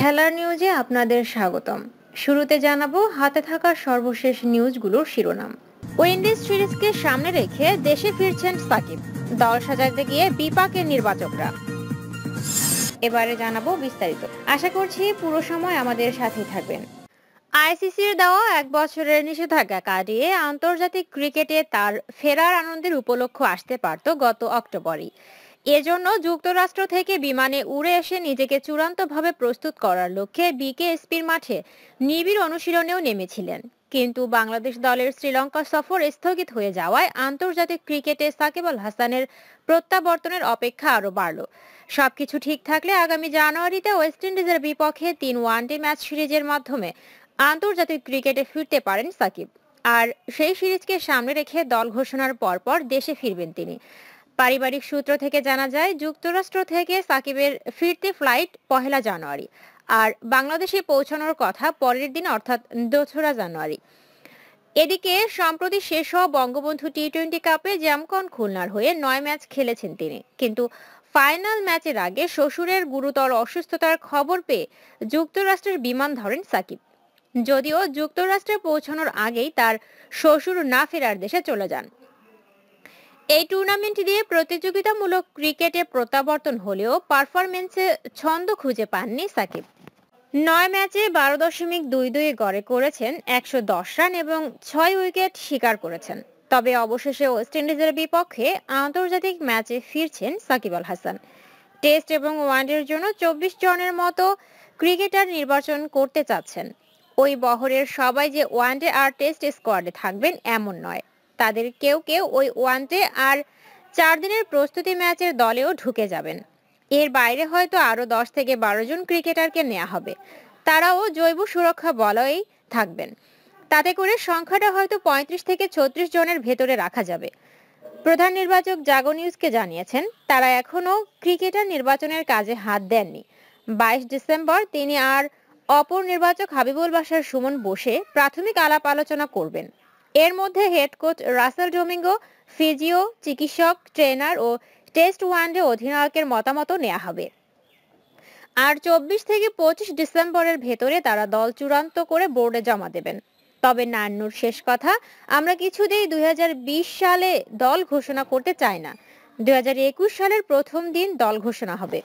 খেলার নিউজে আপনাদের স্বাগতম শুরুতে জানাবো হাতে থাকা সর্বশেষ নিউজগুলোর শিরোনাম উইন্ডিজ সিরিজকে সামনে রেখে দেশে ফিরছেন সাকিব দল সাজাতে গিয়ে বিপাকের নির্বাচকরা এবারে জানাবো বিস্তারিত আশা করছি পুরো সময় আমাদের সাথে থাকবেন আইসিসির দেওয়া এক বছরের নিষেধাজ্ঞা কাটিয়ে আন্তর্জাতিক ক্রিকেটে তার ফেরার আনন্দের উপলক্ষ আসতে পারত গত অক্টোবরই এজন্য যুক্তরাষ্ট্র থেকে বিমানে উড়ে এসে নিজেকে চূড়ান্তভাবে প্রস্তুত করার লক্ষ্যে বিকেএসপির মাঠে নিবিড় অনুশীলনেও নেমেছিলেন কিন্তু বাংলাদেশ দলের শ্রীলঙ্কা সফর স্থগিত হয়ে যাওয়ায় আন্তর্জাতিক ক্রিকেটে সাকিব আল হাসানের প্রত্যাবর্তনের অপেক্ষা আরও বাড়ল সবকিছু ঠিক থাকলে আগামী জানুয়ারিতে ওয়েস্ট ইন্ডিজের বিপক্ষে তিন ওয়ানডে ম্যাচ সিরিজের মাধ্যমে আন্তর্জাতিক ক্রিকেটে ফিরতে পারেন সাকিব আর সেই সিরিজকে সামনে রেখে দল ঘোষণার পরপর দেশে ফিরবেন তিনি পারিবারিক সূত্র থেকে জানা যায় যুক্তরাষ্ট্র থেকে সাকিবের ফিরতি ফ্লাইট পহেলা জানুয়ারি আর বাংলাদেশে পৌঁছানোর কথা পরের দিন অর্থাৎ দোসরা জানুয়ারি এদিকে সম্প্রতি শেষ হওয়া বঙ্গবন্ধু টি টোয়েন্টি কাপে জ্যামকন খুলনার হয়ে নয় ম্যাচ খেলেছেন তিনি কিন্তু ফাইনাল ম্যাচের আগে শ্বশুরের গুরুতর অসুস্থতার খবর পেয়ে যুক্তরাষ্ট্রের বিমান ধরেন সাকিব যদিও যুক্তরাষ্ট্রে পৌঁছানোর আগেই তার শ্বশুর না ফেরার দেশে চলে যান এই টুর্নামেন্ট দিয়ে প্রতিযোগিতামূলক ক্রিকেটে প্রত্যাবর্তন হলেও পারফরমেন্সে ছন্দ খুঁজে পাননি সাকিব নয় ম্যাচে বারো দশমিক দুই দুই গড়ে করেছেন একশো দশ রান এবং ছয় উইকেট শিকার করেছেন তবে অবশেষে ওয়েস্ট ইন্ডিজের বিপক্ষে আন্তর্জাতিক ম্যাচে ফিরছেন সাকিব আল হাসান টেস্ট এবং ওয়ানডের জন্য চব্বিশ জনের মতো ক্রিকেটার নির্বাচন করতে চাচ্ছেন ওই বহরের সবাই যে ওয়ানডে আর টেস্ট স্কোয়াডে থাকবেন এমন নয় তাদের কেউ কেউ ওই ওয়ানডে আর চার দিনের প্রস্তুতি ম্যাচের দলেও ঢুকে যাবেন এর বাইরে হয়তো আরও দশ থেকে বারো জন ক্রিকেটারকে নেওয়া হবে তারাও জৈব সুরক্ষা বলয়েই থাকবেন তাতে করে সংখ্যাটা হয়তো পঁয়ত্রিশ থেকে ছত্রিশ জনের ভেতরে রাখা যাবে প্রধান নির্বাচক জাগো নিউজকে জানিয়েছেন তারা এখনও ক্রিকেটার নির্বাচনের কাজে হাত দেননি বাইশ ডিসেম্বর তিনি আর অপর নির্বাচক হাবিবুল বাসার সুমন বসে প্রাথমিক আলাপ আলোচনা করবেন এর মধ্যে head coach Russell Domingo physio চিকিৎসক ট্রেনার ও টেস্ট ওয়ানডে অধিনায়কের মতামত নেওয়া হবে আর চব্বিশ থেকে পঁচিশ ডিসেম্বরের ভেতরে তারা দল চূড়ান্ত করে বোর্ডে জমা দেবেন তবে নান্নুর শেষ কথা আমরা কিছুতেই দুই সালে দল ঘোষণা করতে চাই না দুই সালের প্রথম দিন দল ঘোষণা হবে